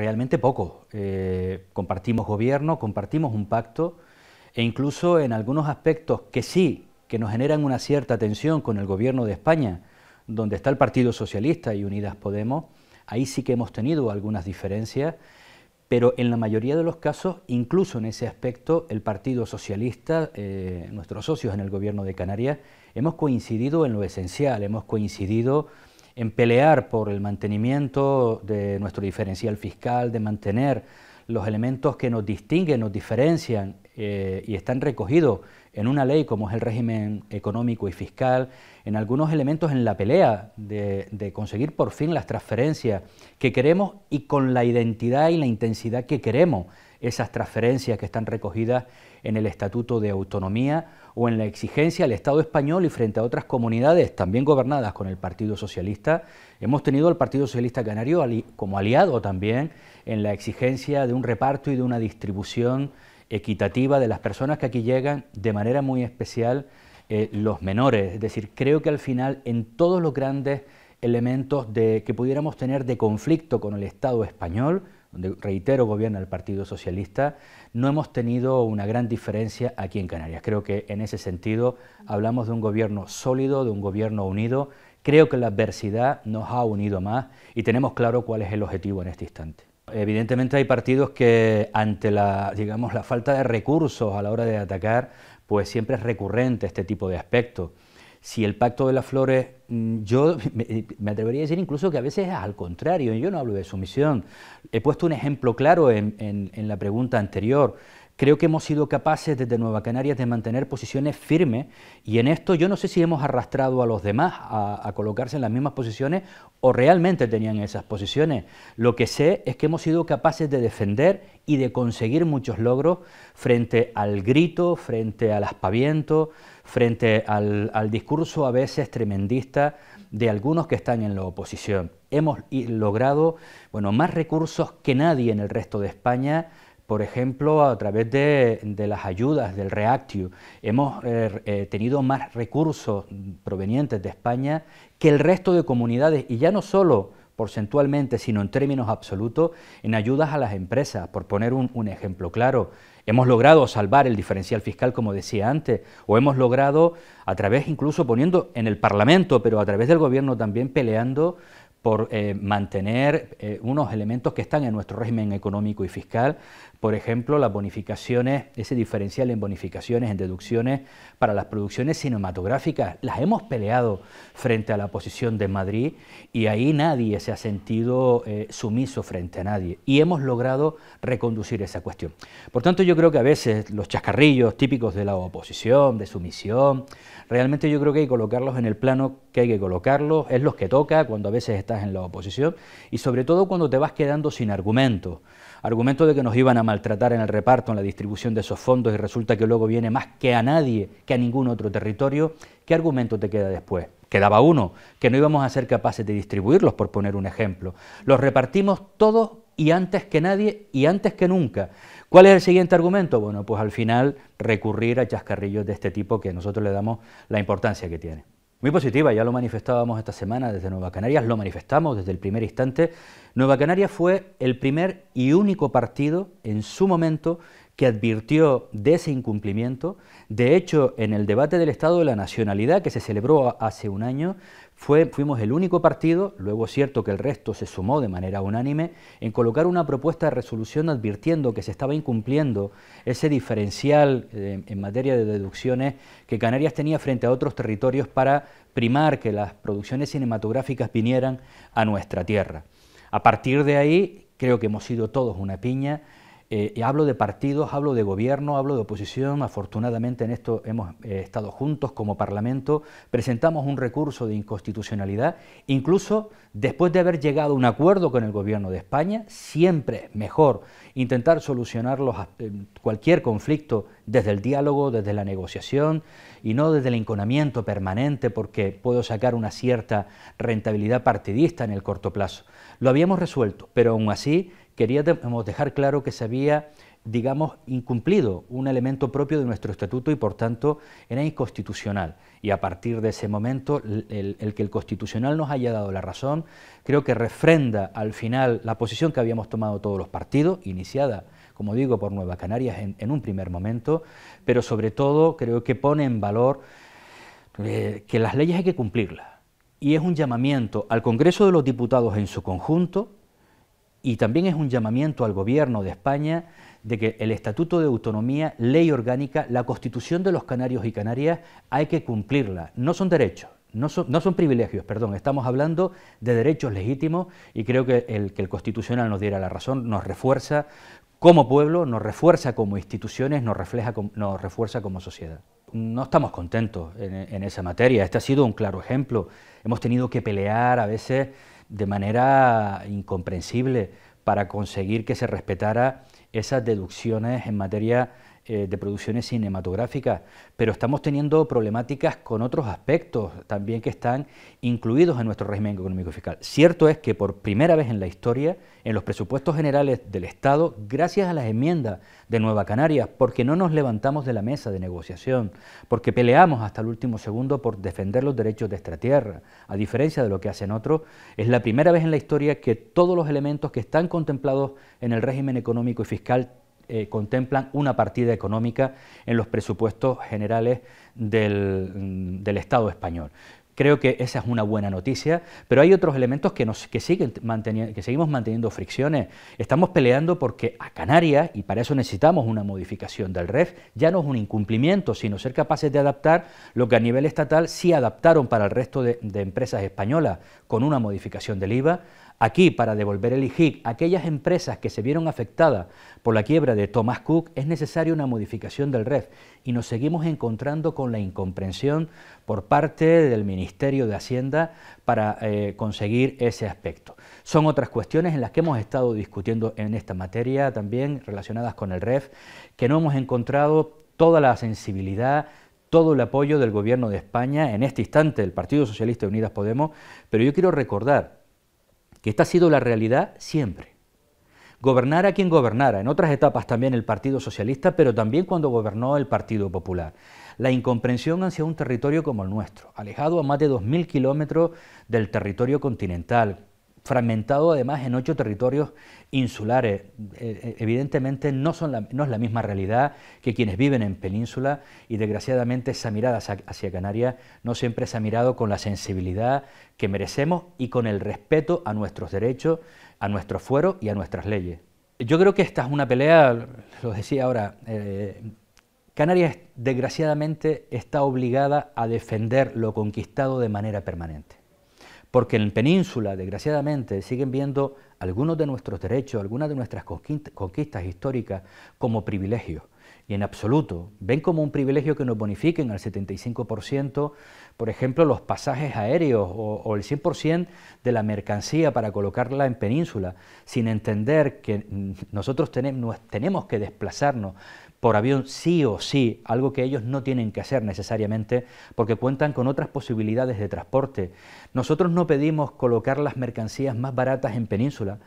realmente poco. Eh, compartimos gobierno, compartimos un pacto e incluso en algunos aspectos que sí, que nos generan una cierta tensión con el gobierno de España, donde está el Partido Socialista y Unidas Podemos, ahí sí que hemos tenido algunas diferencias, pero en la mayoría de los casos, incluso en ese aspecto, el Partido Socialista, eh, nuestros socios en el gobierno de Canarias, hemos coincidido en lo esencial, hemos coincidido en pelear por el mantenimiento de nuestro diferencial fiscal, de mantener los elementos que nos distinguen, nos diferencian eh, y están recogidos en una ley como es el régimen económico y fiscal, en algunos elementos en la pelea de, conseguir por fin las transferencias que queremos y con la identidad y la intensidad que queremos esas transferencias que están recogidas en el Estatuto de Autonomía o en la exigencia al Estado español y frente a otras comunidades también gobernadas con el Partido Socialista. Hemos tenido al Partido Socialista Canario como aliado también en la exigencia de un reparto y de una distribución equitativa de las personas que aquí llegan, de manera muy especial eh, los menores. Es decir, creo que al final en todos los grandes elementos de, que pudiéramos tener de conflicto con el Estado español, donde, reitero, gobierna el Partido Socialista, no hemos tenido una gran diferencia aquí en Canarias. Creo que en ese sentido hablamos de un gobierno sólido, de un gobierno unido. Creo que la adversidad nos ha unido más y tenemos claro cuál es el objetivo en este instante. Evidentemente hay partidos que ante la, digamos, la falta de recursos a la hora de atacar, pues siempre es recurrente este tipo de aspecto si el pacto de las flores, mm, yo me, atrevería a decir incluso que a veces es al contrario, yo no hablo de sumisión. He puesto un ejemplo claro en la pregunta anterior. Creo que hemos sido capaces desde Nueva Canarias de mantener posiciones firmes y en esto yo no sé si hemos arrastrado a los demás a, colocarse en las mismas posiciones o realmente tenían esas posiciones. Lo que sé es que hemos sido capaces de defender y de conseguir muchos logros frente al grito, frente al aspaviento, frente al, al discurso a veces tremendista de algunos que están en la oposición. Hemos logrado bueno, más recursos que nadie en el resto de España por ejemplo, a través de, las ayudas del Reactio, hemos eh, eh, tenido más recursos provenientes de España que el resto de comunidades, y ya no solo porcentualmente, sino en términos absolutos, en ayudas a las empresas. Por poner un, un ejemplo claro, hemos logrado salvar el diferencial fiscal, como decía antes, o hemos logrado, a través incluso poniendo en el Parlamento, pero a través del Gobierno también peleando por eh, mantener eh, unos elementos que están en nuestro régimen económico y fiscal, por ejemplo, las bonificaciones, ese diferencial en bonificaciones, en deducciones para las producciones cinematográficas, las hemos peleado frente a la oposición de Madrid y ahí nadie se ha sentido eh, sumiso frente a nadie y hemos logrado reconducir esa cuestión. Por tanto, yo creo que a veces los chascarrillos típicos de la oposición, de sumisión, realmente yo creo que hay que colocarlos en el plano que hay que colocarlos, es los que toca cuando a veces en la oposición y sobre todo cuando te vas quedando sin argumento, Argumento de que nos iban a maltratar en el reparto, en la distribución de esos fondos y resulta que luego viene más que a nadie, que a ningún otro territorio, ¿qué argumento te queda después? Quedaba uno, que no íbamos a ser capaces de distribuirlos, por poner un ejemplo. Los repartimos todos y antes que nadie y antes que nunca. ¿Cuál es el siguiente argumento? Bueno, pues al final recurrir a chascarrillos de este tipo que nosotros le damos la importancia que tiene. Muy positiva, ya lo manifestábamos esta semana desde Nueva Canarias, lo manifestamos desde el primer instante. Nueva Canarias fue el primer y único partido en su momento que advirtió de ese incumplimiento. De hecho, en el debate del Estado de la Nacionalidad que se celebró hace un año, fuimos el único partido, luego es cierto que el resto se sumó de manera unánime, en colocar una propuesta de resolución advirtiendo que se estaba incumpliendo ese diferencial eh, en materia de deducciones que Canarias tenía frente a otros territorios para primar que las producciones cinematográficas vinieran a nuestra tierra. A partir de ahí, creo que hemos sido todos una piña, eh, hablo de partidos, hablo de gobierno, hablo de oposición. Afortunadamente en esto hemos eh, estado juntos como Parlamento. Presentamos un recurso de inconstitucionalidad. Incluso después de haber llegado a un acuerdo con el Gobierno de España, siempre mejor intentar solucionar eh, cualquier conflicto desde el diálogo, desde la negociación y no desde el enconamiento permanente porque puedo sacar una cierta rentabilidad partidista en el corto plazo. Lo habíamos resuelto, pero aún así queríamos dejar claro que se había, digamos, incumplido un elemento propio de nuestro estatuto y por tanto era inconstitucional. Y a partir de ese momento, el, que el constitucional nos haya dado la razón, creo que refrenda al final la posición que habíamos tomado todos los partidos, iniciada, como digo, por Nueva Canarias en, un primer momento, pero sobre todo creo que pone en valor eh, que las leyes hay que cumplirlas. Y es un llamamiento al Congreso de los Diputados en su conjunto, y también es un llamamiento al gobierno de España de que el Estatuto de Autonomía, ley orgánica, la Constitución de los Canarios y Canarias, hay que cumplirla. No son derechos, no son, privilegios, perdón, estamos hablando de derechos legítimos y creo que el, que el Constitucional nos diera la razón, nos refuerza como pueblo, nos refuerza como instituciones, nos, refleja, nos refuerza como sociedad. No estamos contentos en, en esa materia, este ha sido un claro ejemplo, hemos tenido que pelear a veces de manera incomprensible para conseguir que se respetara esas deducciones en materia eh, de producciones cinematográficas, pero estamos teniendo problemáticas con otros aspectos también que están incluidos en nuestro régimen económico fiscal. Cierto es que por primera vez en la historia, en los presupuestos generales del Estado, gracias a las enmiendas de Nueva Canarias, porque no nos levantamos de la mesa de negociación, porque peleamos hasta el último segundo por defender los derechos de esta tierra, a diferencia de lo que hacen otros, es la primera vez en la historia que todos los elementos que están contemplados en el régimen económico y fiscal eh, contemplan una partida económica en los presupuestos generales mm, del, Estado español. Creo que esa es una buena noticia, pero hay otros elementos que, nos, que, siguen manteniendo, que seguimos manteniendo fricciones. Estamos peleando porque a Canarias, y para eso necesitamos una modificación del REF, ya no es un incumplimiento, sino ser capaces de adaptar lo que a nivel estatal sí adaptaron para el resto de empresas españolas con una modificación del IVA Aquí, para devolver el IGIC a aquellas empresas que se vieron afectadas por la quiebra de Thomas Cook, es necesaria una modificación del REF y nos seguimos encontrando con la incomprensión por parte del Ministerio de Hacienda para eh, conseguir ese aspecto. Son otras cuestiones en las que hemos estado discutiendo en esta materia también relacionadas con el REF, que no hemos encontrado toda la sensibilidad, todo el apoyo del Gobierno de España, en este instante del Partido Socialista de Unidas Podemos, pero yo quiero recordar que esta ha sido la realidad siempre. Gobernar a quien gobernara, en otras etapas también el Partido Socialista, pero también cuando gobernó el Partido Popular. La incomprensión hacia un territorio como el nuestro, alejado a más de 2.000 kilómetros del territorio continental, fragmentado además en ocho territorios insulares. E, e, evidentemente no, son es la misma realidad que quienes viven en península y desgraciadamente esa mirada hacia, Canarias no siempre se ha mirado con la sensibilidad que merecemos y con el respeto a nuestros derechos, a nuestro fuero y a nuestras leyes. Yo creo que esta es una pelea, lo decía ahora, eh, Canarias desgraciadamente está obligada a defender lo conquistado de manera permanente porque en península, desgraciadamente, siguen viendo algunos de nuestros derechos, algunas de nuestras conquistas históricas como privilegios. Y en absoluto, ven como un privilegio que nos bonifiquen al 75%, por ejemplo, los pasajes aéreos o, o el 100% de la mercancía para colocarla en península, sin entender que nosotros tenemos que desplazarnos por avión sí o sí, algo que ellos no tienen que hacer necesariamente porque cuentan con otras posibilidades de transporte. Nosotros no pedimos colocar las mercancías más baratas en península,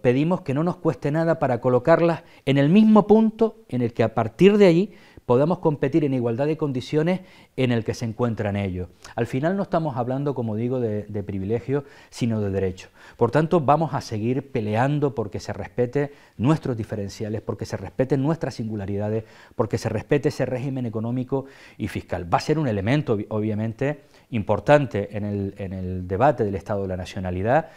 pedimos que no nos cueste nada para colocarlas en el mismo punto en el que a partir de allí Podemos competir en igualdad de condiciones en el que se encuentran ellos. Al final no estamos hablando, como digo, de, privilegio, sino de derecho. Por tanto, vamos a seguir peleando porque se respete nuestros diferenciales, porque se respeten nuestras singularidades, porque se respete ese régimen económico y fiscal. Va a ser un elemento, obviamente, importante en el, en el debate del Estado de la Nacionalidad,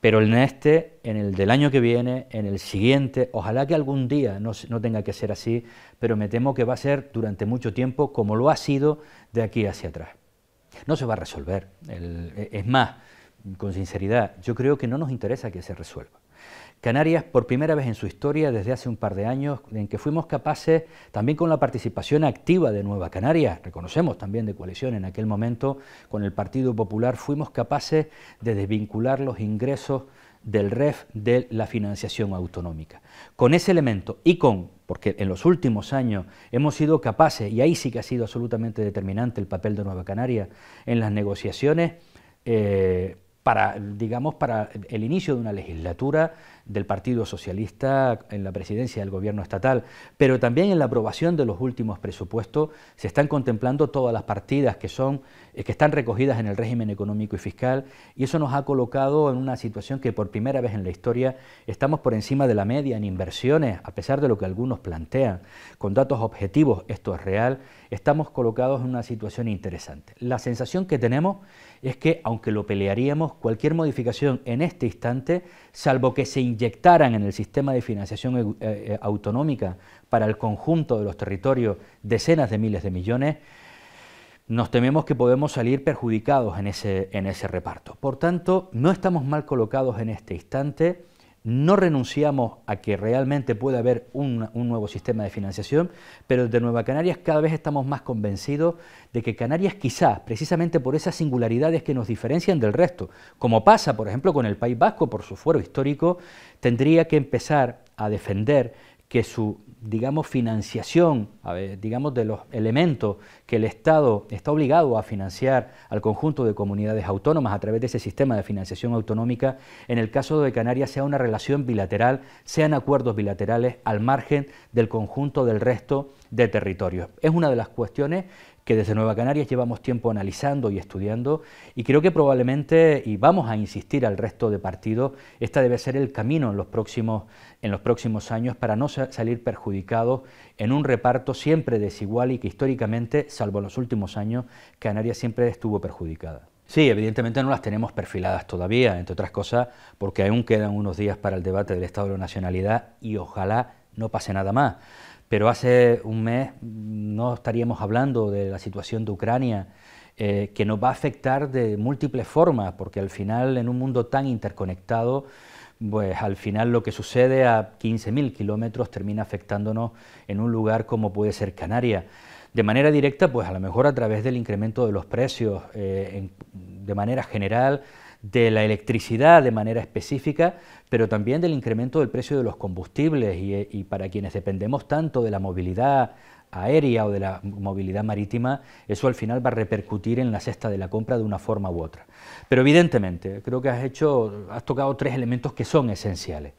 pero en este, en el del año que viene, en el siguiente, ojalá que algún día no, tenga que ser así, pero me temo que va a ser durante mucho tiempo como lo ha sido de aquí hacia atrás. No se va a resolver. E, es más, con sinceridad, yo creo que no nos interesa que se resuelva. Canarias por primera vez en su historia desde hace un par de años, en que fuimos capaces, también con la participación activa de Nueva Canarias, reconocemos también de coalición en aquel momento, con el Partido Popular, fuimos capaces de desvincular los ingresos del REF de la financiación autonómica. Con ese elemento y con, porque en los últimos años hemos sido capaces, y ahí sí que ha sido absolutamente determinante el papel de Nueva Canaria, en las negociaciones, eh, para, digamos, para el inicio de una legislatura del Partido Socialista en la presidencia del gobierno estatal, pero también en la aprobación de los últimos presupuestos se están contemplando todas las partidas que, son, eh, que están recogidas en el régimen económico y fiscal y eso nos ha colocado en una situación que por primera vez en la historia estamos por encima de la media en inversiones, a pesar de lo que algunos plantean. Con datos objetivos, esto es real, estamos colocados en una situación interesante. La sensación que tenemos es que, aunque lo pelearíamos, cualquier modificación en este instante, salvo que se inyectaran en el sistema de financiación eh, eh, autonómica para el conjunto de los territorios decenas de miles de millones, nos tememos que podemos salir perjudicados en ese reparto. Por tanto, no estamos mal colocados en este instante no renunciamos a que realmente pueda haber un, nuevo sistema de financiación, pero desde Nueva Canarias cada vez estamos más convencidos de que Canarias quizás, precisamente por esas singularidades que nos diferencian del resto, como pasa por ejemplo con el País Vasco por su fuero histórico, tendría que empezar a defender que su, digamos, financiación, digamos, de los elementos que el Estado está obligado a financiar al conjunto de comunidades autónomas a través de ese sistema de financiación autonómica, en el caso de Canarias sea una relación bilateral, sean acuerdos bilaterales al margen del conjunto del resto de territorios. Es una de las cuestiones que desde Nueva Canarias llevamos tiempo analizando y estudiando y creo que probablemente, y vamos a insistir al resto de partidos, esta debe ser el camino en los próximos, en los próximos años para no salir perjudicados en un reparto siempre desigual y que históricamente, salvo los últimos años, Canarias siempre estuvo perjudicada. Sí, evidentemente no las tenemos perfiladas todavía, entre otras cosas, porque aún quedan unos días para el debate del Estado de la Nacionalidad y ojalá no pase nada más pero hace un mes no estaríamos hablando de la situación de Ucrania, eh, que nos va a afectar de múltiples formas, porque al final en un mundo tan interconectado, pues al final lo que sucede a 15.000 kilómetros termina afectándonos en un lugar como puede ser Canarias. De manera directa, pues a lo mejor a través del incremento de los precios, eh, de manera general de la electricidad de manera específica, pero también del incremento del precio de los combustibles eh, y, para quienes dependemos tanto de la movilidad aérea o de la movilidad marítima, eso al final va a repercutir en la cesta de la compra de una forma u otra. Pero evidentemente, creo que has hecho, has tocado tres elementos que son esenciales.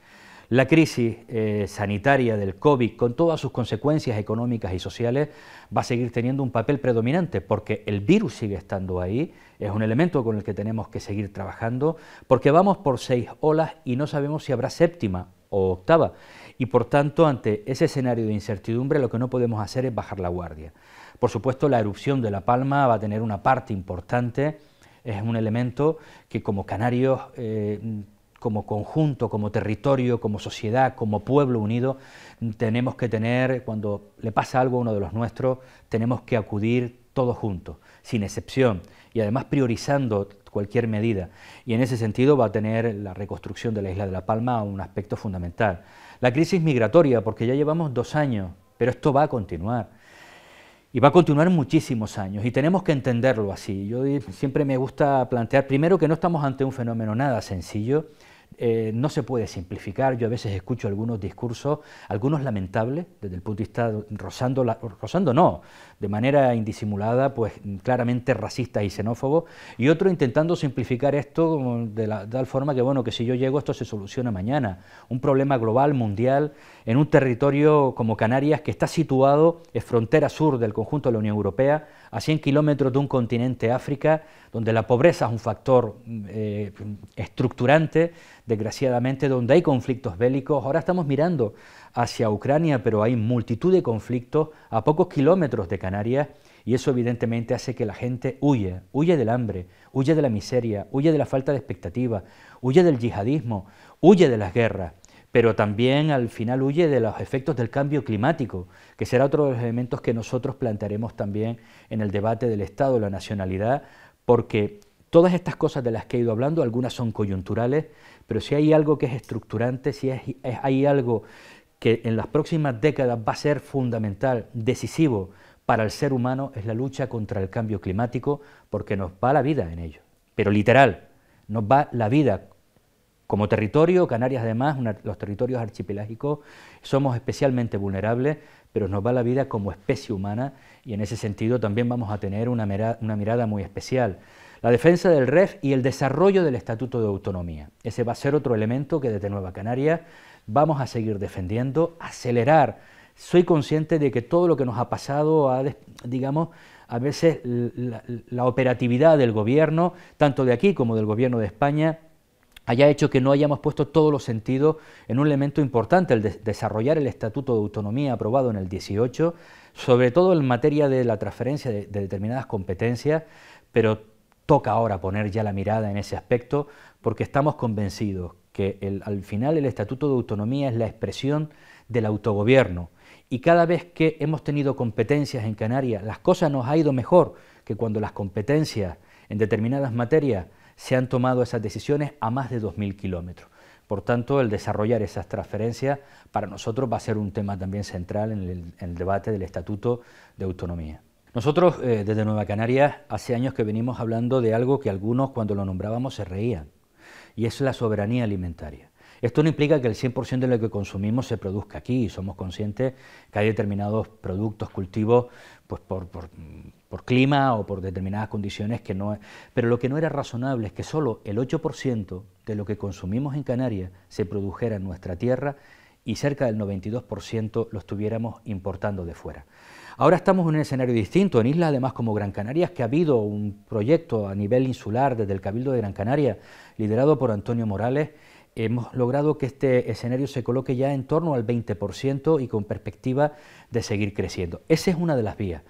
La crisis eh, sanitaria del COVID, con todas sus consecuencias económicas y sociales, va a seguir teniendo un papel predominante porque el virus sigue estando ahí, es un elemento con el que tenemos que seguir trabajando, porque vamos por seis olas y no sabemos si habrá séptima o octava. Y por tanto, ante ese escenario de incertidumbre, lo que no podemos hacer es bajar la guardia. Por supuesto, la erupción de La Palma va a tener una parte importante, es un elemento que como canarios... Eh, como conjunto, como territorio, como sociedad, como pueblo unido, tenemos que tener, cuando le pasa algo a uno de los nuestros, tenemos que acudir todos juntos, sin excepción, y además priorizando cualquier medida. Y en ese sentido va a tener la reconstrucción de la isla de La Palma un aspecto fundamental. La crisis migratoria, porque ya llevamos dos años, pero esto va a continuar. Y va a continuar muchísimos años y tenemos que entenderlo así. Yo siempre me gusta plantear, primero, que no estamos ante un fenómeno nada sencillo, eh, no se puede simplificar. Yo a veces escucho algunos discursos, algunos lamentables, desde el punto de vista rozando, rozando no, de manera indisimulada, pues claramente racista y xenófobo, y otro intentando simplificar esto de, de tal forma que, bueno, que si yo llego esto se soluciona mañana. Un problema global, mundial, en un territorio como Canarias que está situado, es frontera sur del conjunto de la Unión Europea, a 100 kilómetros de un continente África, donde la pobreza es un factor eh, estructurante, desgraciadamente, donde hay conflictos bélicos. Ahora estamos mirando hacia Ucrania, pero hay multitud de conflictos a pocos kilómetros de Canarias y eso evidentemente hace que la gente huye, huye del hambre, huye de la miseria, huye de la falta de expectativa, huye del yihadismo, huye de las guerras pero también al final huye de los efectos del cambio climático, que será otro de los elementos que nosotros plantearemos también en el debate del Estado, la nacionalidad, porque todas estas cosas de las que he ido hablando, algunas son coyunturales, pero si hay algo que es estructurante, si hay algo que en las próximas décadas va a ser fundamental, decisivo para el ser humano, es la lucha contra el cambio climático, porque nos va la vida en ello, pero literal, nos va la vida como territorio, Canarias además, los territorios archipelágicos, somos especialmente vulnerables, pero nos va la vida como especie humana y en ese sentido también vamos a tener una, mirada muy especial. La defensa del REF y el desarrollo del Estatuto de Autonomía. Ese va a ser otro elemento que desde Nueva Canaria vamos a seguir defendiendo, acelerar. Soy consciente de que todo lo que nos ha pasado, ha digamos, a veces la operatividad del gobierno, tanto de aquí como del gobierno de España, haya hecho que no hayamos puesto todos los sentidos en un elemento importante, el desarrollar el Estatuto de Autonomía aprobado en el 18, sobre todo en materia de la transferencia de, determinadas competencias, pero toca ahora poner ya la mirada en ese aspecto porque estamos convencidos que al final el Estatuto de Autonomía es la expresión del autogobierno y cada vez que hemos tenido competencias en Canarias, las cosas nos han ido mejor que cuando las competencias en determinadas materias se han tomado esas decisiones a más de 2.000 kilómetros. Por tanto, el desarrollar esas transferencias para nosotros va a ser un tema también central en el, debate del Estatuto de Autonomía. Nosotros eh, desde Nueva Canaria, hace años que venimos hablando de algo que algunos cuando lo nombrábamos se reían, y es la soberanía alimentaria. Esto no implica que el 100% de lo que consumimos se produzca aquí, y somos conscientes que hay determinados productos, cultivos, pues por, clima o por determinadas condiciones que no... Pero lo que no era razonable es que solo el 8% de lo que consumimos en Canarias se produjera en nuestra tierra y cerca del 92% lo estuviéramos importando de fuera. Ahora estamos en un escenario distinto, en islas además como Gran Canarias, que ha habido un proyecto a nivel insular desde el Cabildo de Gran Canaria, liderado por Antonio Morales, hemos logrado que este escenario se coloque ya en torno al 20% y con perspectiva de seguir creciendo. Esa es una de las vías.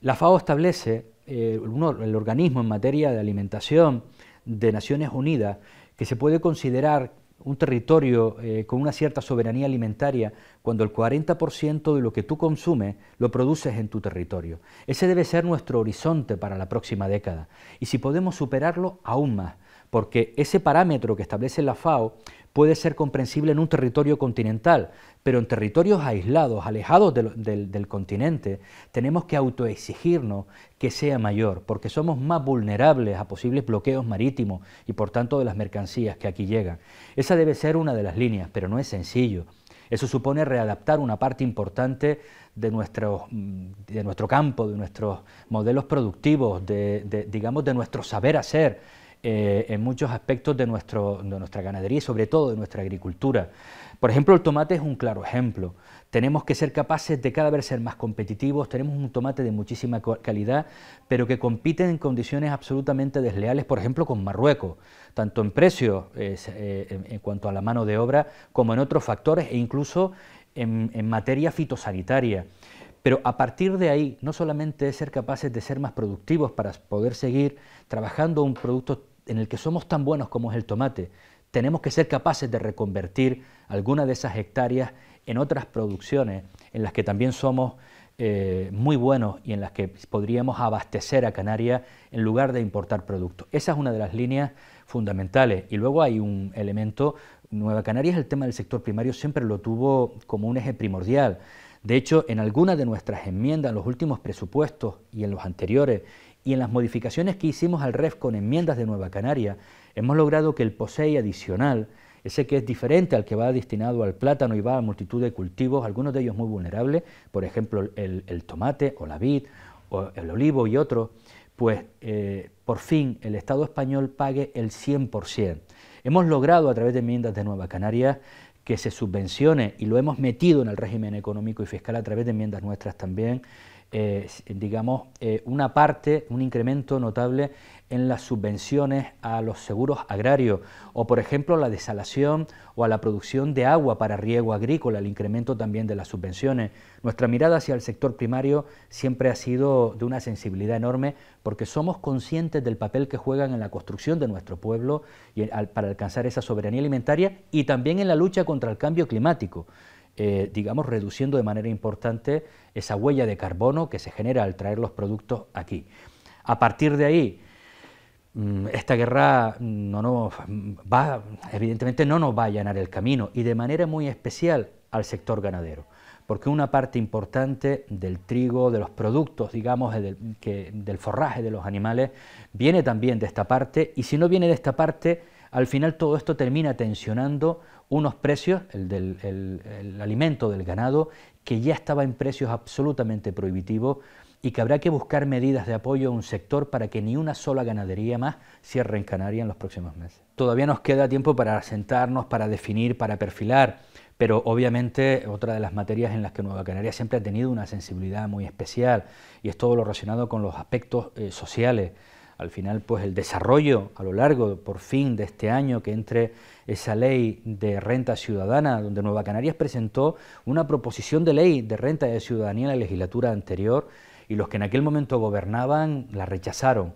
La FAO establece, eh, el organismo en materia de alimentación de Naciones Unidas, que se puede considerar un territorio eh, con una cierta soberanía alimentaria cuando el 40% de lo que tú consumes lo produces en tu territorio. Ese debe ser nuestro horizonte para la próxima década. Y si podemos superarlo, aún más porque ese parámetro que establece la FAO puede ser comprensible en un territorio continental, pero en territorios aislados, alejados del, continente, tenemos que autoexigirnos que sea mayor, porque somos más vulnerables a posibles bloqueos marítimos y por tanto de las mercancías que aquí llegan. Esa debe ser una de las líneas, pero no es sencillo. Eso supone readaptar una parte importante de nuestro, de nuestro campo, de nuestros modelos productivos, de digamos, de nuestro saber hacer eh, en muchos aspectos de, nuestro, de nuestra ganadería y sobre todo de nuestra agricultura. Por ejemplo, el tomate es un claro ejemplo. Tenemos que ser capaces de cada vez ser más competitivos, tenemos un tomate de muchísima calidad, pero que compite en condiciones absolutamente desleales, por ejemplo, con Marruecos, tanto en precio eh, eh, en cuanto a la mano de obra, como en otros factores e incluso en, en materia fitosanitaria. Pero a partir de ahí, no solamente es ser capaces de ser más productivos para poder seguir trabajando un producto en el que somos tan buenos como es el tomate, tenemos que ser capaces de reconvertir alguna de esas hectáreas en otras producciones en las que también somos eh, muy buenos y en las que podríamos abastecer a Canarias en lugar de importar productos. Esa es una de las líneas fundamentales. Y luego hay un elemento, Nueva Canarias el tema del sector primario siempre lo tuvo como un eje primordial. De hecho, en algunas de nuestras enmiendas, en los últimos presupuestos y en los anteriores, y en las modificaciones que hicimos al REF con enmiendas de Nueva Canaria, hemos logrado que el POSEI adicional, ese que es diferente al que va destinado al plátano y va a multitud de cultivos, algunos de ellos muy vulnerables, por ejemplo el, tomate o la vid o el olivo y otros, pues eh, por fin el Estado español pague el 100%. Hemos logrado a través de enmiendas de Nueva Canaria que se subvencione, y lo hemos metido en el régimen económico y fiscal a través de enmiendas nuestras también, eh, digamos, eh, una parte, un incremento notable en las subvenciones a los seguros agrarios o, por ejemplo, la desalación o a la producción de agua para riego agrícola, el incremento también de las subvenciones. Nuestra mirada hacia el sector primario siempre ha sido de una sensibilidad enorme porque somos conscientes del papel que juegan en la construcción de nuestro pueblo para alcanzar esa soberanía alimentaria y también en la lucha contra el cambio climático. Eh, digamos, reduciendo de manera importante esa huella de carbono que se genera al traer los productos aquí. A partir de ahí, mm, esta guerra mm, no nos va, evidentemente no nos va a allanar el camino y de manera muy especial al sector ganadero, porque una parte importante del trigo, de los productos, digamos, del, del forraje de los animales, viene también de esta parte y si no viene de esta parte, al final todo esto termina tensionando unos precios, el del el, alimento del ganado, que ya estaba en precios absolutamente prohibitivos y que habrá que buscar medidas de apoyo a un sector para que ni una sola ganadería más cierre en Canarias en los próximos meses. Todavía nos queda tiempo para sentarnos, para definir, para perfilar, pero obviamente otra de las materias en las que Nueva Canaria siempre ha tenido una sensibilidad muy especial y es todo lo relacionado con los aspectos eh, sociales al final pues el desarrollo a lo largo por fin de este año que entre esa ley de renta ciudadana donde Nueva Canarias presentó una proposición de ley de renta de ciudadanía en la legislatura anterior y los que en aquel momento gobernaban la rechazaron.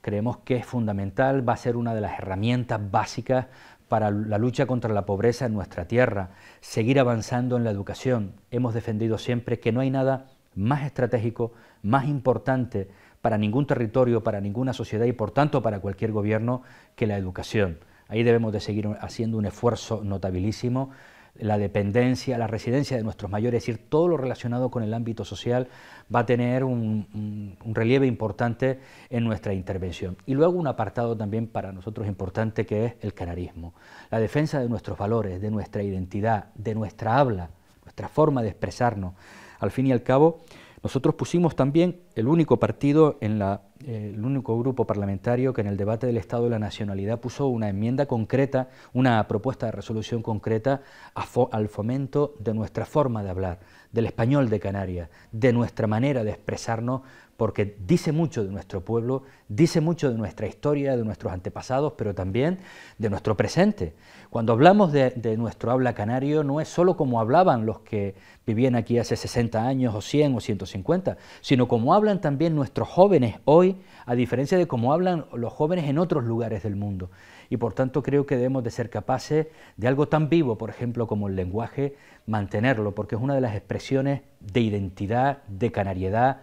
Creemos que es fundamental, va a ser una de las herramientas básicas para la lucha contra la pobreza en nuestra tierra, seguir avanzando en la educación. Hemos defendido siempre que no hay nada más estratégico, más importante para ningún territorio, para ninguna sociedad y por tanto para cualquier gobierno que la educación. Ahí debemos de seguir haciendo un esfuerzo notabilísimo la dependencia, la residencia de nuestros mayores, es decir, todo lo relacionado con el ámbito social va a tener un, un, relieve importante en nuestra intervención. Y luego un apartado también para nosotros importante que es el canarismo, la defensa de nuestros valores, de nuestra identidad, de nuestra habla, nuestra forma de expresarnos. Al fin y al cabo, nosotros pusimos también el único partido, en la, eh, el único grupo parlamentario que en el debate del Estado de la Nacionalidad puso una enmienda concreta, una propuesta de resolución concreta al fomento de nuestra forma de hablar, del español de Canarias, de nuestra manera de expresarnos porque dice mucho de nuestro pueblo, dice mucho de nuestra historia, de nuestros antepasados, pero también de nuestro presente. Cuando hablamos de, nuestro habla canario, no es sólo como hablaban los que vivían aquí hace 60 años o 100 o 150, sino como hablan también nuestros jóvenes hoy, a diferencia de cómo hablan los jóvenes en otros lugares del mundo. Y por tanto creo que debemos de ser capaces de algo tan vivo, por ejemplo, como el lenguaje, mantenerlo, porque es una de las expresiones de identidad, de canariedad,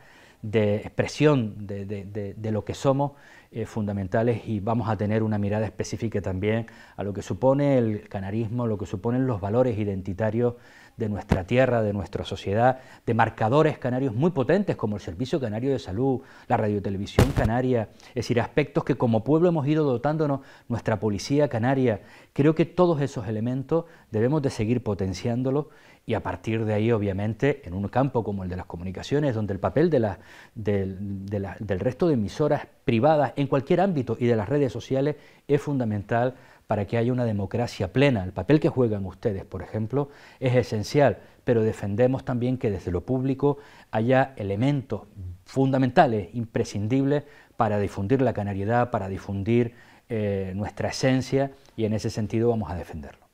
de expresión de, lo que somos eh, fundamentales y vamos a tener una mirada específica también a lo que supone el canarismo, lo que suponen los valores identitarios de nuestra tierra, de nuestra sociedad, de marcadores canarios muy potentes como el Servicio Canario de Salud, la Radiotelevisión Canaria, es decir, aspectos que como pueblo hemos ido dotándonos, nuestra Policía Canaria, creo que todos esos elementos debemos de seguir potenciándolos y a partir de ahí, obviamente, en un campo como el de las comunicaciones, donde el papel del, resto de emisoras privadas en cualquier ámbito y de las redes sociales es fundamental para que haya una democracia plena. El papel que juegan ustedes, por ejemplo, es esencial, pero defendemos también que desde lo público haya elementos fundamentales, imprescindibles, para difundir la canariedad, para difundir eh, nuestra esencia, y en ese sentido vamos a defenderlo.